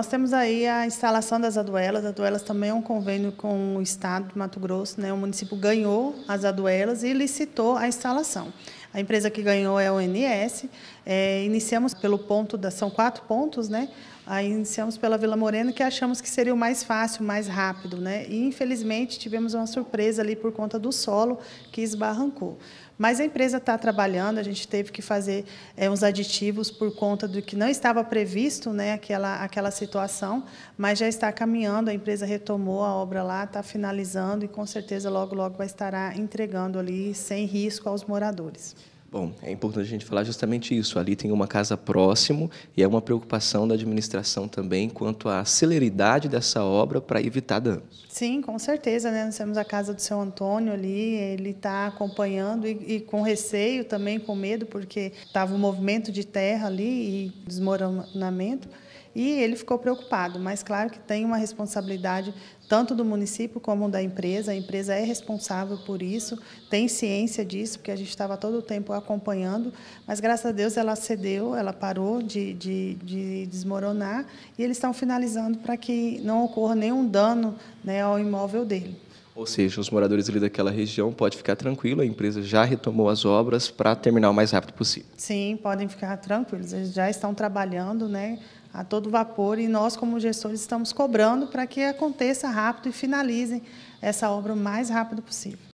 Nós temos aí a instalação das aduelas. As Aduelas também é um convênio com o Estado de Mato Grosso, né? O município ganhou as aduelas e licitou a instalação. A empresa que ganhou é a ONS. É, iniciamos pelo ponto, da, são quatro pontos, né? Aí iniciamos pela Vila Morena, que achamos que seria o mais fácil, mais rápido, né? E infelizmente tivemos uma surpresa ali por conta do solo que esbarrancou. Mas a empresa está trabalhando, a gente teve que fazer é, uns aditivos por conta do que não estava previsto, né? Aquela, aquela situação, mas já está caminhando, a empresa retomou a obra lá, está finalizando e com certeza logo, logo vai estará entregando ali sem risco aos moradores. Bom, é importante a gente falar justamente isso. Ali tem uma casa próximo e é uma preocupação da administração também quanto à celeridade dessa obra para evitar danos. Sim, com certeza. Né? Nós temos a casa do seu Antônio ali, ele está acompanhando e, e, com receio também, com medo, porque estava um movimento de terra ali e desmoronamento e ele ficou preocupado, mas claro que tem uma responsabilidade tanto do município como da empresa. A empresa é responsável por isso, tem ciência disso, porque a gente estava todo o tempo acompanhando, mas graças a Deus ela cedeu, ela parou de, de, de desmoronar e eles estão finalizando para que não ocorra nenhum dano né, ao imóvel dele. Ou seja, os moradores ali daquela região podem ficar tranquilos, a empresa já retomou as obras para terminar o mais rápido possível. Sim, podem ficar tranquilos, eles já estão trabalhando né, a todo vapor e nós, como gestores, estamos cobrando para que aconteça rápido e finalizem essa obra o mais rápido possível.